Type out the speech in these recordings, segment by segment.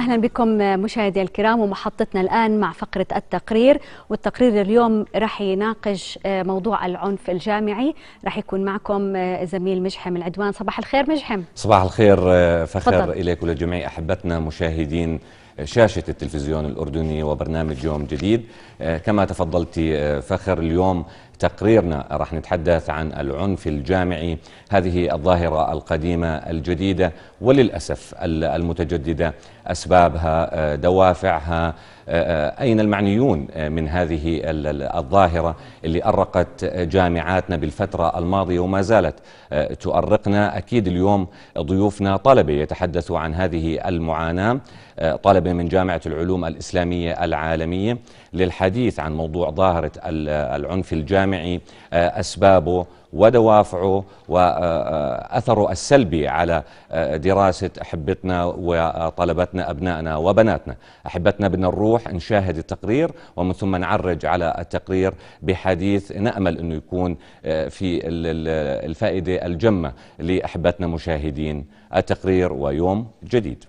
اهلا بكم مشاهدي الكرام ومحطتنا الان مع فقره التقرير والتقرير اليوم راح يناقش موضوع العنف الجامعي راح يكون معكم زميل مجحم العدوان صباح الخير مجحم صباح الخير فخر فضل. اليك وللجميع احبتنا مشاهدين شاشة التلفزيون الأردني وبرنامج يوم جديد كما تفضلتي فخر اليوم تقريرنا راح نتحدث عن العنف الجامعي هذه الظاهرة القديمة الجديدة وللأسف المتجددة أسبابها آه، دوافعها آه، آه، أين المعنيون من هذه الظاهرة اللي أرقت جامعاتنا بالفترة الماضية وما زالت تؤرقنا أكيد اليوم ضيوفنا طلبة يتحدثوا عن هذه المعاناة طلبة من جامعة العلوم الإسلامية العالمية للحديث عن موضوع ظاهرة العنف الجامعي أسبابه ودوافعه وأثره السلبي على دراسة أحبتنا وطلبتنا أبنائنا وبناتنا أحبتنا بدنا نروح نشاهد التقرير ومن ثم نعرج على التقرير بحديث نأمل أنه يكون في الفائدة الجمة لأحبتنا مشاهدين التقرير ويوم جديد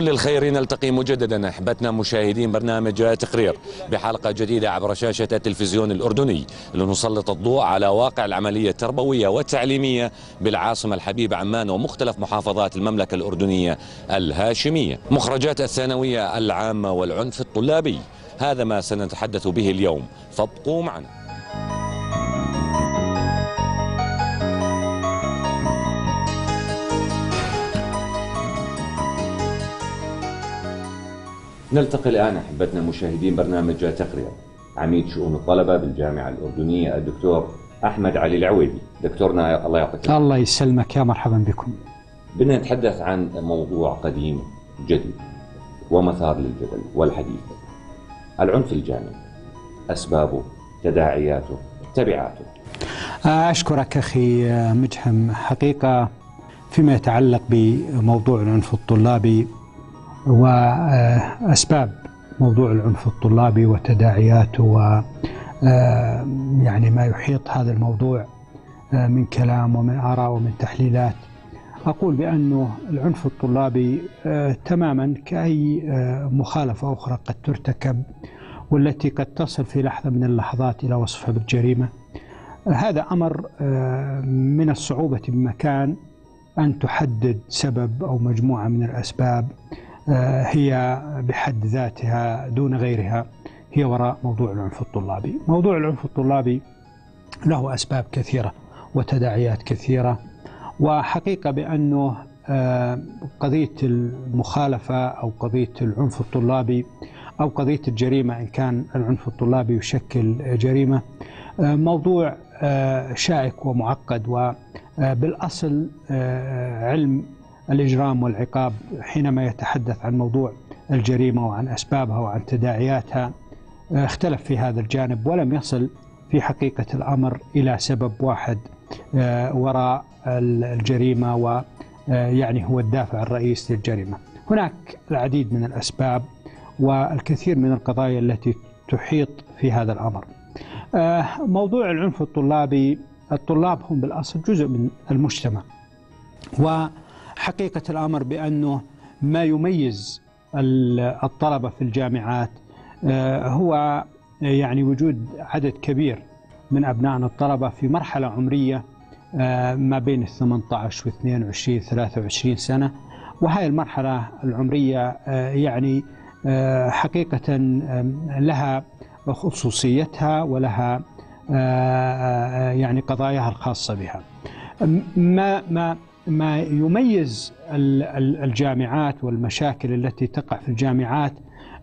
كل الخير نلتقي مجددا احبتنا مشاهدين برنامج تقرير بحلقه جديده عبر شاشه التلفزيون الاردني لنسلط الضوء على واقع العمليه التربويه والتعليميه بالعاصمه الحبيبه عمان ومختلف محافظات المملكه الاردنيه الهاشميه. مخرجات الثانويه العامه والعنف الطلابي هذا ما سنتحدث به اليوم فابقوا معنا. نلتقي الآن أحبتنا مشاهدين برنامج تقرير عميد شؤون الطلبة بالجامعة الأردنية الدكتور أحمد علي العويدي دكتورنا الله يعطيك الله يسلمك يا مرحبا بكم بدنا نتحدث عن موضوع قديم جديد ومثار للجدل والحديث العنف الجامعي أسبابه تداعياته تبعاته أشكرك أخي مجحم حقيقة فيما يتعلق بموضوع العنف الطلابي وأسباب آه، موضوع العنف الطلابي وتداعياته و آه، يعني ما يحيط هذا الموضوع آه، من كلام ومن آراء ومن تحليلات أقول بأنه العنف الطلابي تماما كأي مخالفة أخرى قد ترتكب والتي قد تصل في لحظة من اللحظات إلى وصفها بالجريمة هذا أمر من الصعوبة بمكان أن تحدد سبب أو مجموعة من الأسباب آه، هي بحد ذاتها دون غيرها هي وراء موضوع العنف الطلابي موضوع العنف الطلابي له أسباب كثيرة وتداعيات كثيرة وحقيقة بأنه آه، قضية المخالفة أو قضية العنف الطلابي أو قضية الجريمة إن كان العنف الطلابي يشكل جريمة آه، موضوع شائك ومعقد وبالأصل علم الإجرام والعقاب حينما يتحدث عن موضوع الجريمة وعن أسبابها وعن تداعياتها آه، اختلف في هذا الجانب ولم يصل في حقيقة الأمر إلى سبب واحد آه، وراء الجريمة ويعني آه، هو الدافع الرئيسي للجريمة هناك العديد من الأسباب والكثير من القضايا التي تحيط في هذا الأمر موضوع العنف الطلابي الطلاب هم بالأصل جزء من المجتمع و حقيقة الأمر بأنه ما يميز الطلبة في الجامعات آه، هو يعني وجود عدد كبير من أبنائنا الطلبة في مرحلة عمرية آه، ما بين ال 18 و 22 23 سنة وهذه المرحلة العمرية آه، يعني حقيقة لها خصوصيتها ولها يعني قضاياها الخاصة بها ما ما ما يميز الجامعات والمشاكل التي تقع في الجامعات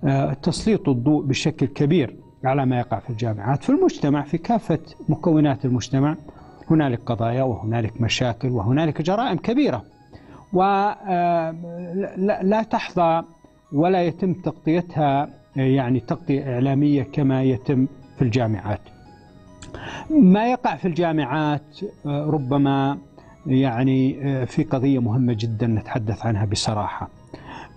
آه، تسليط الضوء بشكل كبير على ما يقع في الجامعات في المجتمع في كافة مكونات المجتمع هنالك قضايا وهنالك مشاكل وهنالك جرائم كبيرة ولا آه، تحظى ولا يتم تغطيتها آه، يعني تغطية إعلامية كما يتم في الجامعات ما يقع في الجامعات ربما يعني آه، في قضية مهمة جدا نتحدث عنها بصراحة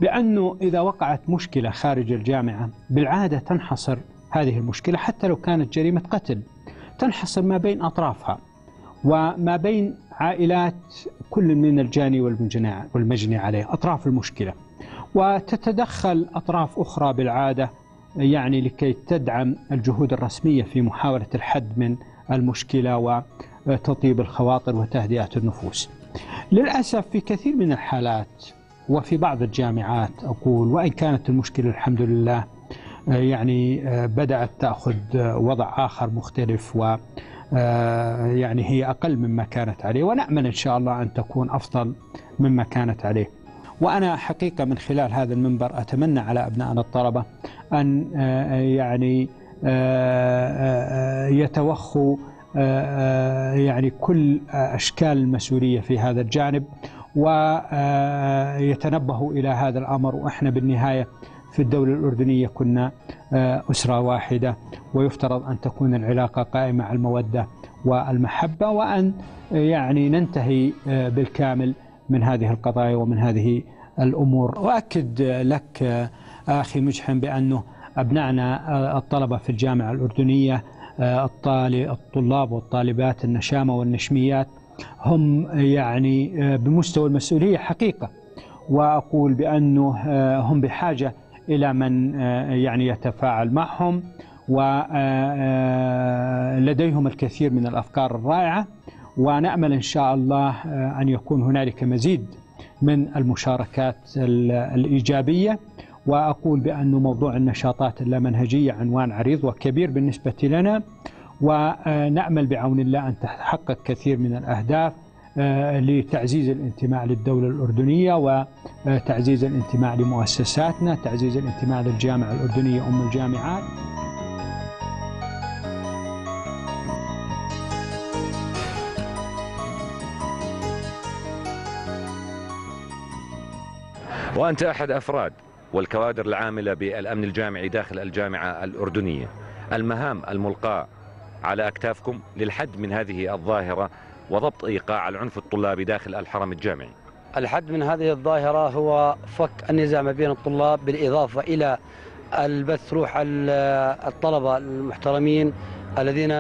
لأنه إذا وقعت مشكلة خارج الجامعة بالعادة تنحصر هذه المشكلة حتى لو كانت جريمة قتل تنحصر ما بين أطرافها وما بين عائلات كل من الجاني والمجني عليه أطراف المشكلة وتتدخل أطراف أخرى بالعادة يعني لكي تدعم الجهود الرسمية في محاولة الحد من المشكلة و تطيب الخواطر وتهدئة النفوس للأسف في كثير من الحالات وفي بعض الجامعات أقول وإن كانت المشكلة الحمد لله آه، يعني آه، بدأت تأخذ آه، وضع آخر مختلف و يعني هي أقل مما كانت عليه ونأمل إن شاء الله أن تكون أفضل مما كانت عليه وأنا حقيقة من خلال هذا المنبر أتمنى على أبنائنا الطلبة أن يعني يتوخوا آه، آه، يعني كل أشكال المسؤولية في هذا الجانب ويتنبهوا آه، إلى هذا الأمر وإحنا بالنهاية في الدولة الأردنية كنا أسرة واحدة ويفترض أن تكون العلاقة قائمة على المودة والمحبة وأن يعني ننتهي بالكامل من هذه القضايا ومن هذه الأمور وأكد لك أخي مجحم بأنه أبنائنا الطلبة في الجامعة الأردنية آه، الطلاب والطالبات النشامة والنشميات هم آه، يعني آه، بمستوى المسؤولية حقيقة وأقول بأنه هم بحاجة إلى من يعني يتفاعل معهم ولديهم الكثير من الأفكار الرائعة ونأمل إن شاء الله أن يكون هنالك مزيد من المشاركات الإيجابية وأقول بأن موضوع النشاطات اللامنهجية عنوان عريض وكبير بالنسبة لنا ونأمل بعون الله أن تحقق كثير من الأهداف آه، لتعزيز الانتماء للدولة الأردنية وتعزيز الانتماء لمؤسساتنا تعزيز الانتماء للجامعة الأردنية أم الجامعات وأنت أحد أفراد والكوادر العاملة بالأمن الجامعي داخل الجامعة الأردنية المهام الملقاة على أكتافكم للحد من هذه الظاهرة وضبط إيقاع العنف الطلابي داخل الحرم الجامعي الحد من هذه الظاهرة هو فك النزاع ما بين الطلاب بالإضافة إلى البث روح الطلبة المحترمين الذين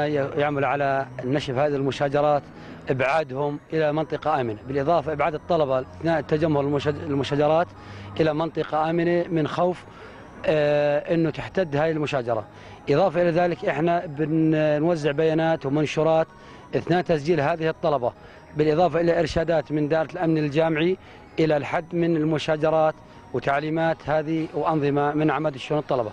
يعمل على نشف هذه المشاجرات إبعادهم إلى منطقة آمنة بالإضافة إبعاد الطلبة أثناء التجمع المشاجرات إلى منطقة آمنة من خوف آه، أنه تحتد هذه المشاجرة إضافة إلى ذلك إحنا بنوزع بيانات ومنشورات أثناء تسجيل هذه الطلبة بالإضافة إلى إرشادات من دائرة الأمن الجامعي إلى الحد من المشاجرات وتعليمات هذه وأنظمة من عماد الشؤون الطلبة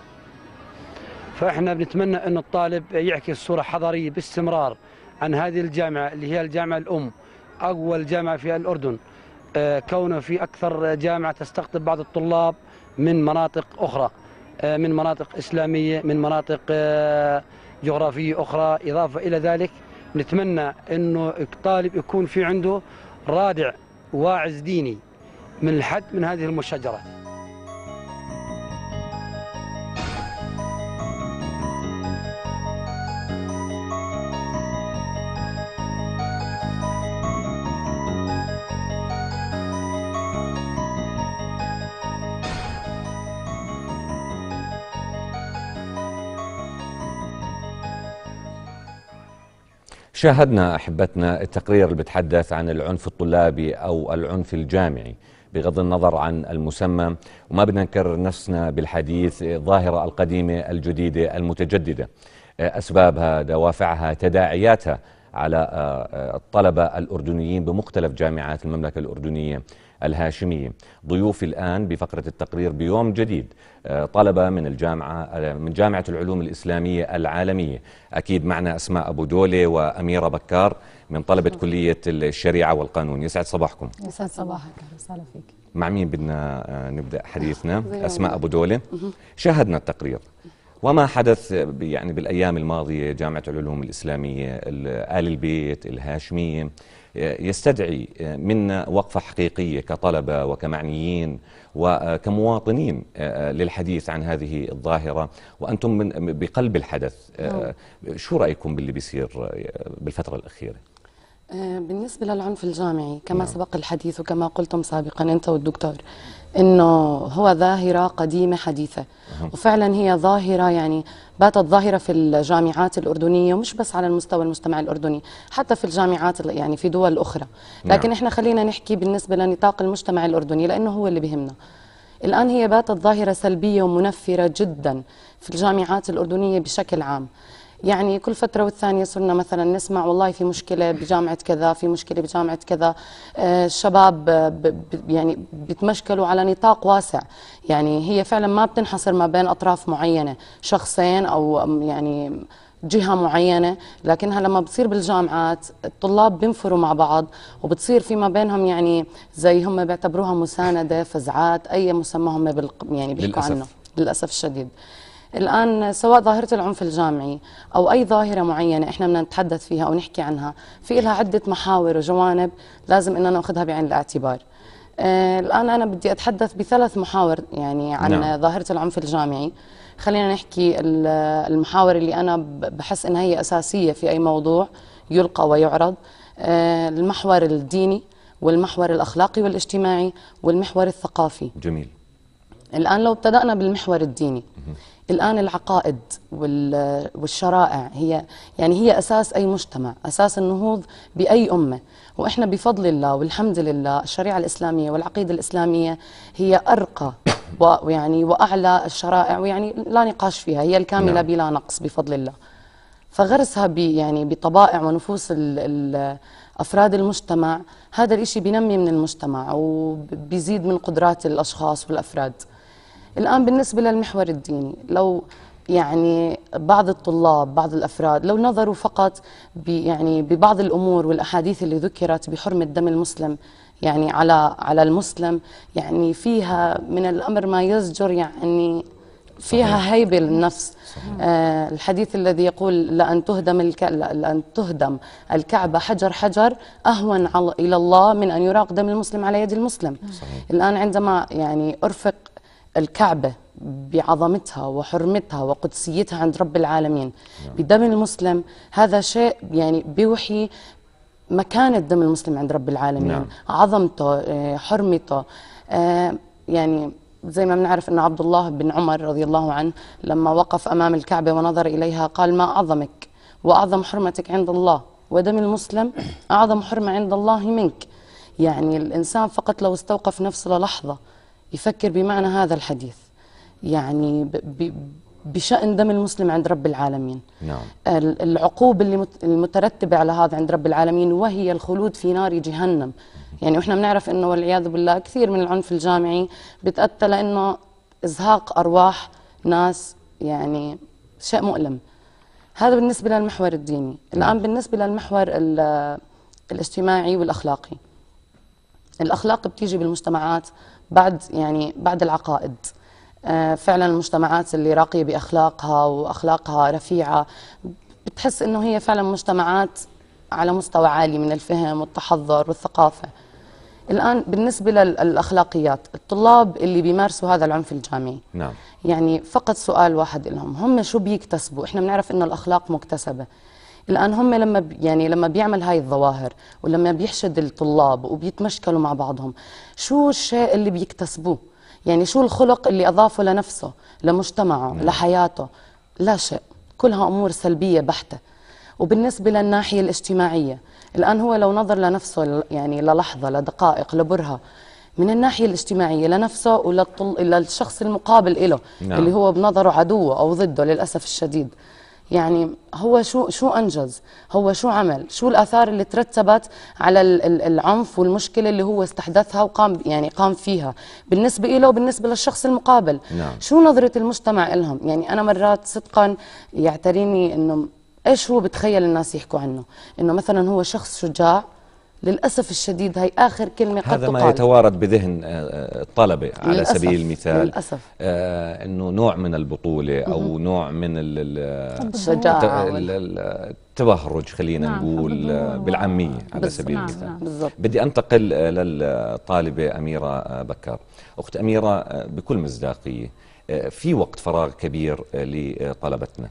فإحنا بنتمنى أن الطالب يعكس صورة حضارية باستمرار عن هذه الجامعة اللي هي الجامعة الأم أول جامعة في الأردن آه، كونه في أكثر جامعة تستقطب بعض الطلاب من مناطق أخرى آه، من مناطق إسلامية من مناطق آه، جغرافية أخرى إضافة إلى ذلك نتمنى أنه الطالب يكون في عنده رادع واعز ديني من الحد من هذه المشجرات شاهدنا احبتنا التقرير اللي بتحدث عن العنف الطلابي او العنف الجامعي بغض النظر عن المسمى وما بدنا نكرر نفسنا بالحديث الظاهره القديمه الجديده المتجدده اسبابها دوافعها تداعياتها على آه، آه، الطلبه الاردنيين بمختلف جامعات المملكه الاردنيه الهاشمية ضيوفي الآن بفقرة التقرير بيوم جديد آه، طلبة من الجامعة آه، من جامعة العلوم الإسلامية العالمية أكيد معنا أسماء أبو دولة وأميرة بكار من طلبة كلية الشريعة والقانون يسعد صباحكم يسعد صباحك أهلا فيك مع مين بدنا آه، نبدأ حديثنا أسماء أبو دولة شاهدنا التقرير وما حدث يعني بالايام الماضيه جامعه العلوم الاسلاميه ال البيت الهاشميه يستدعي منا وقفة حقيقية كطلبة وكمعنيين وكمواطنين للحديث عن هذه الظاهرة وأنتم من بقلب الحدث نعم. شو رأيكم باللي بيصير بالفترة الأخيرة؟ آه، بالنسبة للعنف الجامعي كما نعم. سبق الحديث وكما قلتم سابقا أنت والدكتور انه هو ظاهره قديمه حديثه وفعلا هي ظاهره يعني باتت ظاهره في الجامعات الاردنيه ومش بس على المستوى المجتمع الاردني حتى في الجامعات يعني في دول اخرى نعم. لكن احنا خلينا نحكي بالنسبه لنطاق المجتمع الاردني لانه هو اللي بهمنا الان هي باتت ظاهره سلبيه ومنفره جدا في الجامعات الاردنيه بشكل عام يعني كل فترة والثانية صرنا مثلا نسمع والله في مشكلة بجامعة كذا في مشكلة بجامعة كذا آه، الشباب يعني بيتمشكلوا على نطاق واسع يعني هي فعلا ما بتنحصر ما بين أطراف معينة شخصين أو يعني جهة معينة لكنها لما بتصير بالجامعات الطلاب بينفروا مع بعض وبتصير فيما بينهم يعني زي هم بيعتبروها مساندة فزعات أي مسمى هم يعني بيحكوا عنه للأسف الشديد الآن سواء ظاهرة العنف الجامعي أو أي ظاهرة معينة إحنا بدنا نتحدث فيها أو نحكي عنها في لها عدة محاور وجوانب لازم إننا نأخذها بعين الاعتبار آه، الآن أنا بدي أتحدث بثلاث محاور يعني عن نعم. ظاهرة العنف الجامعي خلينا نحكي المحاور اللي أنا بحس إنها هي أساسية في أي موضوع يلقى ويعرض آه، المحور الديني والمحور الأخلاقي والاجتماعي والمحور الثقافي جميل الآن لو ابتدأنا بالمحور الديني الآن العقائد والشرائع هي يعني هي أساس أي مجتمع أساس النهوض بأي أمة وإحنا بفضل الله والحمد لله الشريعة الإسلامية والعقيدة الإسلامية هي أرقى ويعني وأعلى الشرائع ويعني لا نقاش فيها هي الكاملة نعم. بلا نقص بفضل الله فغرسها يعني بطبائع ونفوس الـ الـ أفراد المجتمع هذا الإشي بنمي من المجتمع وبيزيد من قدرات الأشخاص والأفراد الآن بالنسبة للمحور الديني لو يعني بعض الطلاب بعض الافراد لو نظروا فقط يعني ببعض الامور والاحاديث اللي ذكرت بحرمه دم المسلم يعني على على المسلم يعني فيها من الامر ما يزجر يعني فيها هيبه للنفس آه الحديث الذي يقول لان تهدم الك... لان تهدم الكعبه حجر حجر اهون على... الى الله من ان يراق دم المسلم على يد المسلم صحيح. الان عندما يعني ارفق الكعبة بعظمتها وحرمتها وقدسيتها عند رب العالمين بدم المسلم هذا شيء يعني بيوحي مكانة دم المسلم عند رب العالمين نعم. عظمته آه، حرمته آه، يعني زي ما بنعرف أن عبد الله بن عمر رضي الله عنه لما وقف أمام الكعبة ونظر إليها قال ما أعظمك وأعظم حرمتك عند الله ودم المسلم أعظم حرمة عند الله منك يعني الإنسان فقط لو استوقف نفسه للحظة يفكر بمعنى هذا الحديث يعني بشأن دم المسلم عند رب العالمين نعم. العقوبة اللي المترتبة على هذا عند رب العالمين وهي الخلود في نار جهنم يعني احنا بنعرف انه والعياذ بالله كثير من العنف الجامعي بتأتى لانه ازهاق ارواح ناس يعني شيء مؤلم هذا بالنسبة للمحور الديني الآن نعم. بالنسبة للمحور الاجتماعي والأخلاقي الأخلاق بتيجي بالمجتمعات بعد يعني بعد العقائد آه، فعلا المجتمعات اللي راقيه باخلاقها واخلاقها رفيعه بتحس انه هي فعلا مجتمعات على مستوى عالي من الفهم والتحضر والثقافه. الان بالنسبه للاخلاقيات، الطلاب اللي بيمارسوا هذا العنف الجامعي نعم يعني فقط سؤال واحد لهم، هم شو بيكتسبوا؟ احنا بنعرف انه الاخلاق مكتسبه. الان هم لما يعني لما بيعمل هاي الظواهر ولما بيحشد الطلاب وبيتمشكلوا مع بعضهم شو الشيء اللي بيكتسبوه يعني شو الخلق اللي اضافه لنفسه لمجتمعه مم. نعم. لحياته لا شيء كلها امور سلبيه بحته وبالنسبه للناحيه الاجتماعيه الان هو لو نظر لنفسه يعني للحظه لدقائق لبرهه من الناحية الاجتماعية لنفسه وللشخص المقابل له نعم. اللي هو بنظره عدوه أو ضده للأسف الشديد يعني هو شو شو انجز هو شو عمل شو الاثار اللي ترتبت على العنف والمشكله اللي هو استحدثها وقام يعني قام فيها بالنسبه له وبالنسبه للشخص المقابل نعم. شو نظره المجتمع لهم يعني انا مرات صدقا يعتريني انه ايش هو بتخيل الناس يحكوا عنه انه مثلا هو شخص شجاع للأسف الشديد هي آخر كلمة قد هذا ما تقال. يتوارد بذهن الطلبة آه، على للأسف سبيل المثال للأسف آه أنه نوع من البطولة أو نوع من الشجاعة التبهرج خلينا نعم نقول آه، بالعامية على سبيل نعم المثال نعم بدي أنتقل آه، للطالبة أميرة بكر أخت أميرة بكل مصداقية في وقت فراغ كبير لطلبتنا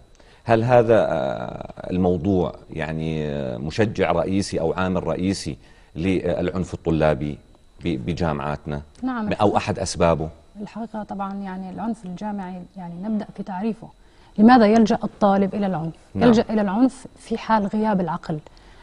هل هذا آه، الموضوع يعني آه، مشجع رئيسي أو عامل رئيسي للعنف الطلابي بجامعاتنا نعم أو أحد أسبابه الحقيقة طبعا يعني العنف الجامعي يعني نبدأ في تعريفه لماذا يلجأ الطالب إلى العنف؟ نعم. يلجأ إلى العنف في حال غياب العقل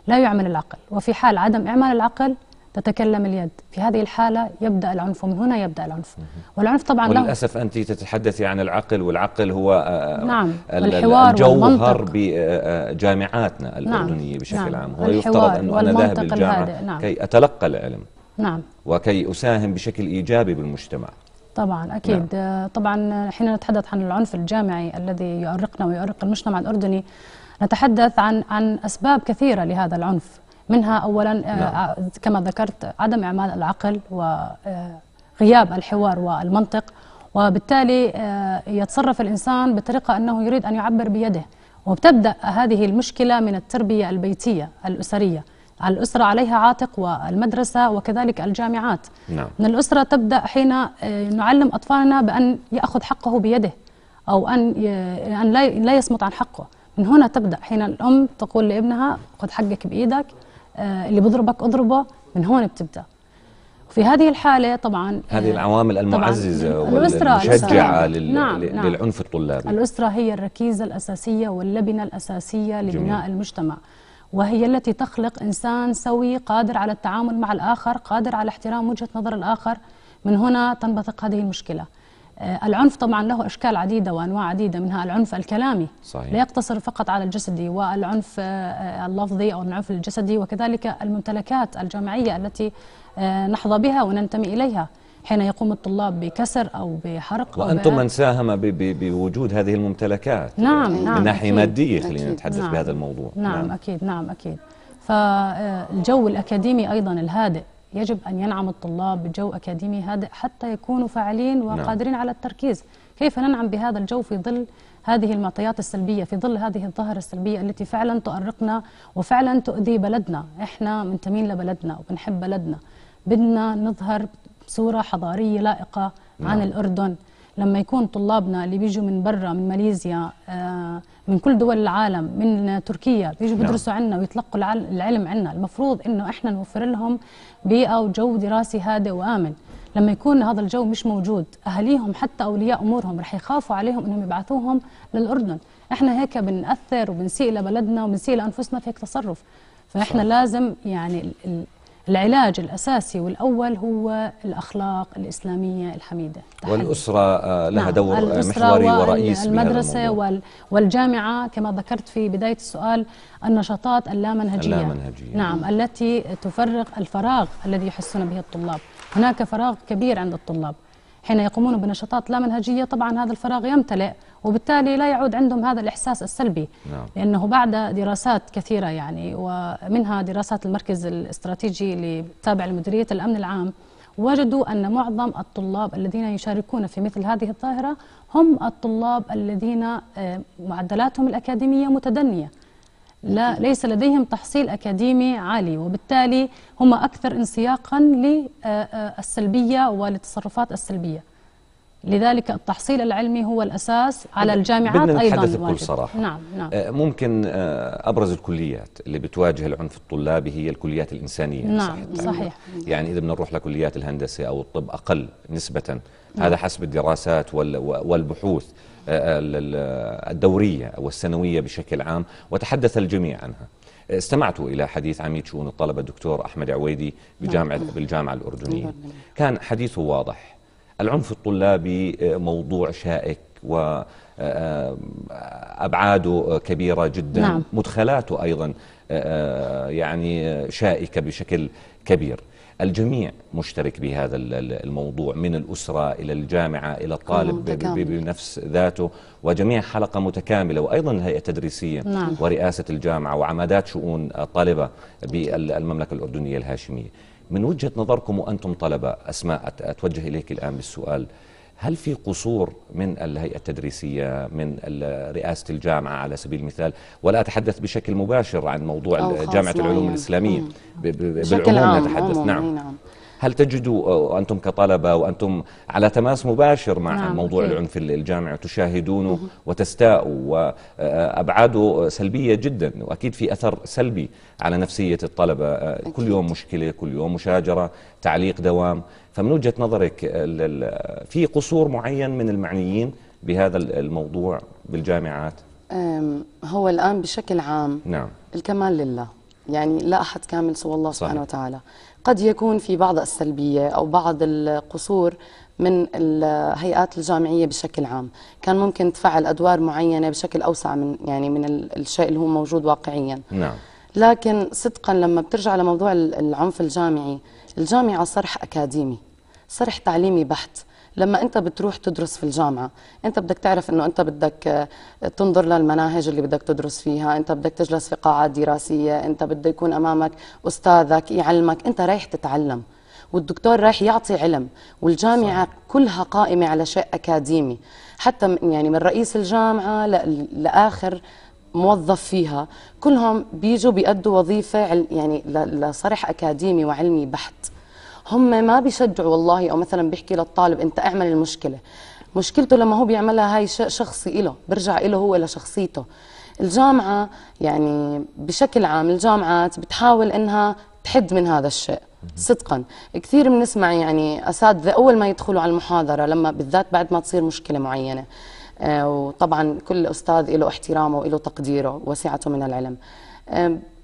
لا يعمل العقل وفي حال عدم إعمال العقل تتكلم اليد في هذه الحالة يبدأ العنف ومن هنا يبدأ العنف والعنف طبعا للأسف أنت تتحدثي عن العقل والعقل هو آه، آه، نعم الحوار الجوهر بجامعاتنا آه، نعم. الأردنية نعم بشكل نعم عام هو يفترض أنه أنا ذاهب الجامعة نعم كي أتلقى العلم نعم وكي أساهم بشكل إيجابي بالمجتمع طبعا أكيد نعم طبعا حين نتحدث عن العنف الجامعي الذي يؤرقنا ويؤرق المجتمع الأردني نتحدث عن عن أسباب كثيرة لهذا العنف منها اولا آه، نعم. آه، كما ذكرت عدم اعمال العقل وغياب آه، الحوار والمنطق وبالتالي يتصرف الانسان بطريقه انه يريد ان يعبر بيده وبتبدا هذه المشكله من التربيه البيتيه الاسريه الأسرة عليها عاتق والمدرسة وكذلك الجامعات نعم. من الأسرة تبدأ حين نعلم أطفالنا بأن يأخذ حقه بيده أو أن أن لا يصمت عن حقه من هنا تبدأ حين الأم تقول لابنها خذ حقك بإيدك آه، اللي بضربك اضربه من هون بتبدا في هذه الحاله طبعا هذه آه، العوامل المعززه والمشجعه لل... نعم،, نعم،, نعم للعنف الطلابي الاسره هي الركيزه الاساسيه واللبنه الاساسيه لبناء جميل. المجتمع وهي التي تخلق انسان سوي قادر على التعامل مع الاخر قادر على احترام وجهه نظر الاخر من هنا تنبثق هذه المشكله آه، العنف طبعا له أشكال عديدة وأنواع عديدة منها العنف الكلامي صحيح. لا يقتصر فقط على الجسدي والعنف آه، آه، اللفظي أو العنف الجسدي وكذلك الممتلكات الجامعية التي نحظى بها وننتمي إليها حين يقوم الطلاب بكسر أو بحرق وأنتم من ساهم بوجود هذه الممتلكات نعم نعم من ناحية أكيد مادية خلينا نتحدث نعم بهذا الموضوع نعم, نعم أكيد نعم أكيد فالجو الأكاديمي أيضا الهادئ يجب أن ينعم الطلاب بجو أكاديمي هادئ حتى يكونوا فاعلين نعم. وقادرين على التركيز كيف ننعم بهذا الجو في ظل هذه المعطيات السلبية في ظل هذه الظاهرة السلبية التي فعلا تؤرقنا وفعلا تؤذي بلدنا إحنا منتمين لبلدنا وبنحب بلدنا بدنا نظهر صورة حضارية لائقة نعم. عن الأردن لما يكون طلابنا اللي بيجوا من برا من ماليزيا آه، من كل دول العالم من تركيا بيجوا نعم. بيدرسوا عنا ويتلقوا العلم عنا المفروض انه احنا نوفر لهم بيئه وجو دراسي هادئ وامن لما يكون هذا الجو مش موجود اهاليهم حتى اولياء امورهم رح يخافوا عليهم انهم يبعثوهم للاردن احنا هيك بنأثر وبنسيء لبلدنا وبنسيء لانفسنا في هيك تصرف فاحنا صح. لازم يعني العلاج الأساسي والأول هو الأخلاق الإسلامية الحميدة تحدي. والأسرة آه، لها دور نعم. دور آه، محوري ورئيس المدرسة والجامعة كما ذكرت في بداية السؤال النشاطات اللامنهجية, اللامنهجية. نعم التي تفرغ الفراغ الذي يحسون به الطلاب هناك فراغ كبير عند الطلاب حين يقومون بنشاطات لا منهجية طبعا هذا الفراغ يمتلئ وبالتالي لا يعود عندهم هذا الإحساس السلبي نعم. لأنه بعد دراسات كثيرة يعني ومنها دراسات المركز الاستراتيجي اللي تابع لمديرية الأمن العام وجدوا أن معظم الطلاب الذين يشاركون في مثل هذه الظاهرة هم الطلاب الذين آه، معدلاتهم الأكاديمية متدنية لا ليس لديهم تحصيل أكاديمي عالي وبالتالي هم أكثر انسياقا للسلبية وللتصرفات السلبية لذلك التحصيل العلمي هو الأساس على الجامعات بدنا نتحدث أيضا بكل صراحة نعم نعم آه، ممكن آه، أبرز الكليات اللي بتواجه العنف الطلابي هي الكليات الإنسانية نعم صحيح, يعني إذا بنروح لكليات الهندسة أو الطب أقل نسبة هذا نعم. حسب الدراسات والبحوث آه، الدورية والسنوية بشكل عام وتحدث الجميع عنها استمعت إلى حديث عميد شؤون الطلبة الدكتور أحمد عويدي بجامعة نعم. بالجامعة الأردنية نعم. كان حديثه واضح العنف الطلابي آه، موضوع شائك و آه، آه، أبعاده كبيرة جدا نعم. مدخلاته أيضا يعني شائكة بشكل كبير الجميع مشترك بهذا الموضوع من الأسرة إلى الجامعة إلى الطالب بنفس ذاته وجميع حلقة متكاملة وأيضا الهيئة التدريسية نعم. ورئاسة الجامعة وعمادات شؤون الطالبة بالمملكة الأردنية الهاشمية من وجهة نظركم وأنتم طلبة أسماء أتوجه إليك الآن بالسؤال هل في قصور من الهيئة التدريسية من رئاسة الجامعة على سبيل المثال ولا أتحدث بشكل مباشر عن موضوع جامعة العلوم الإسلامية بالعموم نتحدث نعم, نعم. هل تجدوا أنتم كطلبة وأنتم على تماس مباشر مع نعم موضوع أكيد. العنف الجامعي تشاهدونه وتستاءوا وأبعاده سلبية جدا وأكيد في أثر سلبي على نفسية الطلبة أكيد. أه، كل يوم مشكلة كل يوم مشاجرة تعليق دوام فمن وجهة نظرك في قصور معين من المعنيين بهذا الموضوع بالجامعات هو الآن بشكل عام نعم الكمال لله يعني لا أحد كامل سوى الله سبحانه وتعالى قد يكون في بعض السلبية أو بعض القصور من الهيئات الجامعية بشكل عام كان ممكن تفعل أدوار معينة بشكل أوسع من يعني من الشيء اللي هو موجود واقعيا نعم. لكن صدقا لما بترجع لموضوع العنف الجامعي الجامعة صرح أكاديمي صرح تعليمي بحت لما انت بتروح تدرس في الجامعه انت بدك تعرف انه انت بدك آه، تنظر للمناهج اللي بدك تدرس فيها انت بدك تجلس في قاعات دراسيه انت بده يكون امامك استاذك يعلمك انت رايح تتعلم والدكتور رايح يعطي علم والجامعة صح. كلها قائمة على شيء أكاديمي حتى يعني من رئيس الجامعة لآخر موظف فيها كلهم بيجوا بيأدوا وظيفة يعني لصرح أكاديمي وعلمي بحت هم ما بيشجعوا والله او مثلا بيحكي للطالب انت اعمل المشكله مشكلته لما هو بيعملها هاي شخصي له برجع له هو لشخصيته الجامعه يعني بشكل عام الجامعات بتحاول انها تحد من هذا الشيء صدقا كثير بنسمع يعني اساتذه اول ما يدخلوا على المحاضره لما بالذات بعد ما تصير مشكله معينه آه، وطبعا كل استاذ له احترامه وله تقديره وسعته من العلم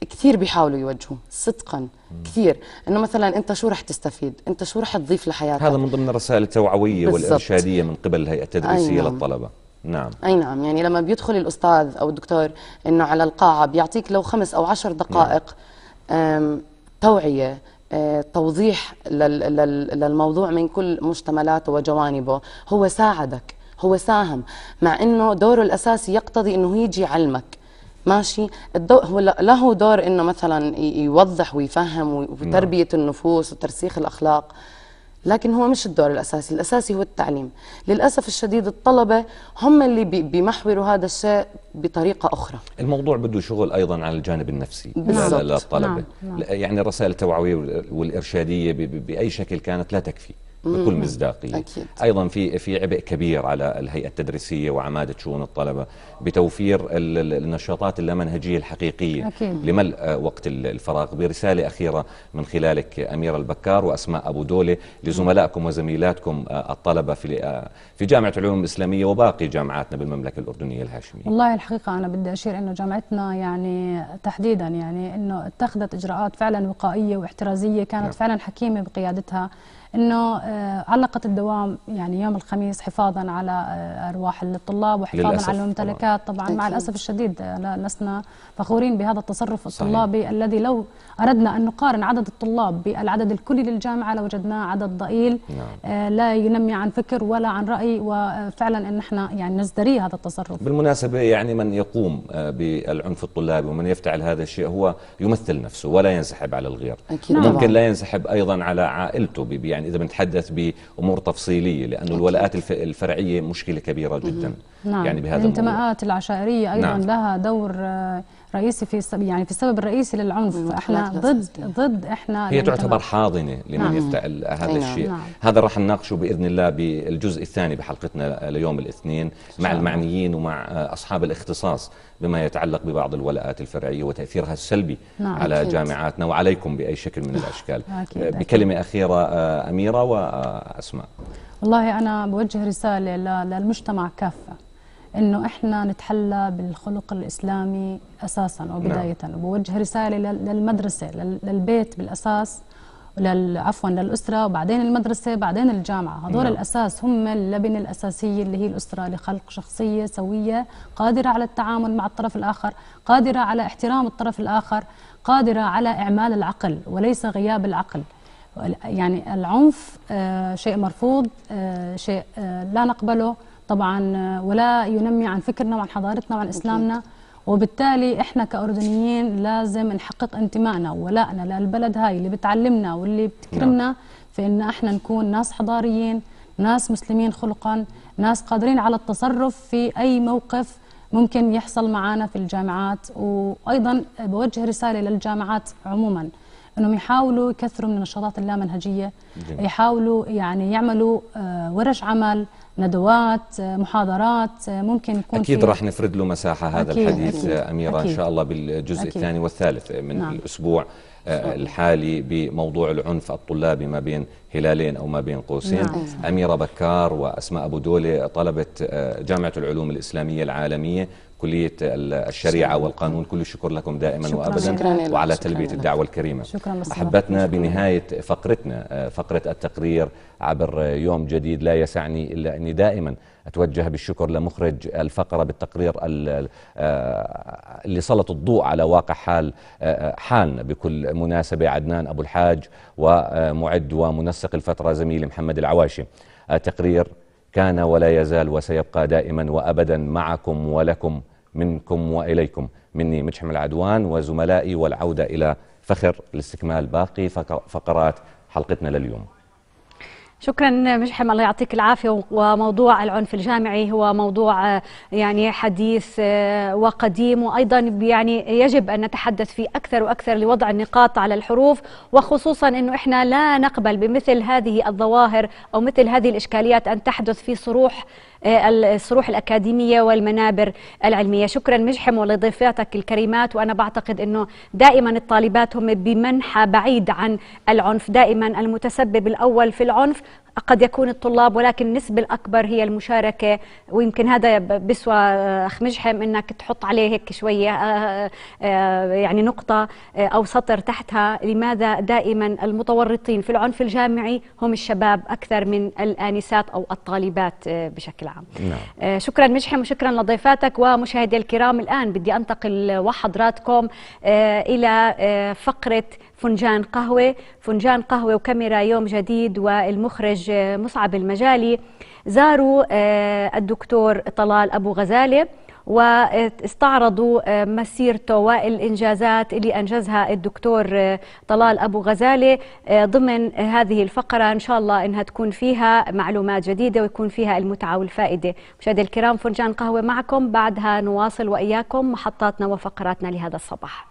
كثير بيحاولوا يوجهوا صدقا كثير انه مثلا انت شو رح تستفيد انت شو رح تضيف لحياتك هذا من ضمن الرسائل التوعويه بالزبط. والارشاديه من قبل الهيئه التدريسيه نعم. للطلبه نعم اي نعم يعني لما بيدخل الاستاذ او الدكتور انه على القاعه بيعطيك لو خمس او عشر دقائق نعم. توعيه أه، توضيح للموضوع من كل مشتملاته وجوانبه هو ساعدك هو ساهم مع انه دوره الاساسي يقتضي انه يجي يعلمك ماشي الضوء هو له دور انه مثلا يوضح ويفهم نعم. وتربيه النفوس وترسيخ الاخلاق لكن هو مش الدور الاساسي الاساسي هو التعليم للاسف الشديد الطلبه هم اللي بيمحوروا هذا الشيء بطريقه اخرى الموضوع بده شغل ايضا على الجانب النفسي للطلبه نعم. نعم. يعني الرسائل التوعويه والارشاديه باي شكل كانت لا تكفي بكل مصداقيه أكيد. ايضا في في عبء كبير على الهيئه التدريسيه وعماده شؤون الطلبه بتوفير النشاطات اللامنهجيه الحقيقيه أكيد. لملء وقت الفراغ برساله اخيره من خلالك امير البكار واسماء ابو دوله لزملائكم وزميلاتكم آه، الطلبه في آه، في جامعه العلوم الاسلاميه وباقي جامعاتنا بالمملكه الاردنيه الهاشميه والله الحقيقه انا بدي اشير انه جامعتنا يعني تحديدا يعني انه اتخذت اجراءات فعلا وقائيه واحترازيه كانت نعم. فعلا حكيمه بقيادتها انه آه، علقت الدوام يعني يوم الخميس حفاظا على آه، ارواح الطلاب وحفاظا على الممتلكات طبعا, مع الاسف الشديد آه، لسنا فخورين بهذا التصرف الطلابي صحيح. الذي لو اردنا ان نقارن عدد الطلاب بالعدد الكلي للجامعه لوجدناه عدد ضئيل نعم. لا ينمي عن فكر ولا عن راي وفعلا ان احنا يعني نزدري هذا التصرف بالمناسبه يعني من يقوم بالعنف الطلابي ومن يفتعل هذا الشيء هو يمثل نفسه ولا ينسحب على الغير أكيد. نعم. وممكن لا ينسحب ايضا على عائلته يعني يعني إذا بنتحدث بأمور تفصيليه لأنه الولاءات الفرعية مشكلة كبيرة جدا نعم. يعني بهذا الانتماءات العشائرية أيضا نعم. لها دور آه، رئيسي في يعني في السبب الرئيسي للعنف احنا ضد ضد احنا هي تعتبر حاضنه لمن نعم. يفتعل هذا نعم. الشيء نعم. هذا راح نناقشه باذن الله بالجزء الثاني بحلقتنا ليوم الاثنين مع المعنيين ومع اصحاب الاختصاص بما يتعلق ببعض الولاءات الفرعيه وتاثيرها السلبي نعم. على أكيد. جامعاتنا وعليكم باي شكل من الاشكال أكيد. أكيد. بكلمه اخيره آه، اميره واسماء والله انا بوجه رساله للمجتمع كافه انه احنا نتحلى بالخلق الاسلامي اساسا وبدايه نعم. وبوجه رساله للمدرسه للبيت بالاساس عفوا للاسره وبعدين المدرسه بعدين الجامعه هذول نعم. الاساس هم اللبنه الاساسيه اللي هي الاسره لخلق شخصيه سويه قادره على التعامل مع الطرف الاخر قادره على احترام الطرف الاخر قادره على اعمال العقل وليس غياب العقل يعني العنف آه، شيء مرفوض آه، شيء آه، لا نقبله طبعا ولا ينمي عن فكرنا وعن حضارتنا وعن اسلامنا وبالتالي احنا كاردنيين لازم نحقق انتمائنا وولائنا للبلد هاي اللي بتعلمنا واللي بتكرمنا نعم. في ان احنا نكون ناس حضاريين ناس مسلمين خلقا ناس قادرين على التصرف في اي موقف ممكن يحصل معانا في الجامعات وايضا بوجه رساله للجامعات عموما انهم يحاولوا يكثروا من النشاطات اللامنهجيه جميل. يحاولوا يعني يعملوا آه، ورش عمل ندوات آه، محاضرات آه، ممكن يكون اكيد راح نفرد له مساحه هذا أكيد الحديث أكيد اميره أكيد ان شاء الله بالجزء أكيد الثاني والثالث من نعم الاسبوع الحالي بموضوع العنف الطلابي ما بين هلالين أو ما بين قوسين نعم. أميرة بكار وأسماء أبو دولة طلبة جامعة العلوم الإسلامية العالمية كلية الشريعة والقانون كل الشكر لكم دائما شكرا وأبدا شكرا وعلى تلبية الدعوة الكريمة شكرا أحبتنا بنهاية فقرتنا آه، فقرة التقرير عبر يوم جديد لا يسعني إلا أني دائما أتوجه بالشكر لمخرج الفقرة بالتقرير آه، اللي سلط الضوء على واقع حال آه، حالنا بكل مناسبة عدنان أبو الحاج ومعد ومنسق الفترة زميلي محمد العواشي تقرير كان ولا يزال وسيبقى دائما وابدا معكم ولكم منكم وإليكم مني مجحم العدوان وزملائي والعودة إلى فخر لاستكمال باقي فقرات حلقتنا لليوم شكرا مجحم الله يعطيك العافية وموضوع العنف الجامعي هو موضوع آه، يعني حديث آه، وقديم وأيضا يعني يجب أن نتحدث فيه أكثر وأكثر لوضع النقاط على الحروف وخصوصا أنه إحنا لا نقبل بمثل هذه الظواهر أو مثل هذه الإشكاليات أن تحدث في صروح الصروح الأكاديمية والمنابر العلمية شكرا مجحم ولضيفاتك الكريمات وأنا بعتقد أنه دائما الطالبات هم بمنحى بعيد عن العنف دائما المتسبب الأول في العنف قد يكون الطلاب ولكن النسبة الأكبر هي المشاركة ويمكن هذا بسوى آه، خمجحم إنك تحط عليه هيك شوية آه، آه، يعني نقطة أو سطر تحتها لماذا دائما المتورطين في العنف الجامعي هم الشباب أكثر من الآنسات أو الطالبات بشكل عام نعم. شكرا مجحم وشكرا لضيفاتك ومشاهدي الكرام الآن بدي أنتقل وحضراتكم إلى فقرة فنجان قهوة فنجان قهوة وكاميرا يوم جديد والمخرج مصعب المجالي زاروا آه، الدكتور طلال أبو غزالة واستعرضوا آه، مسيرته والإنجازات اللي أنجزها الدكتور آه، طلال أبو غزالة ضمن هذه الفقرة إن شاء الله إنها تكون فيها معلومات جديدة ويكون فيها المتعة والفائدة مشاهدي الكرام فنجان قهوة معكم بعدها نواصل وإياكم محطاتنا وفقراتنا لهذا الصباح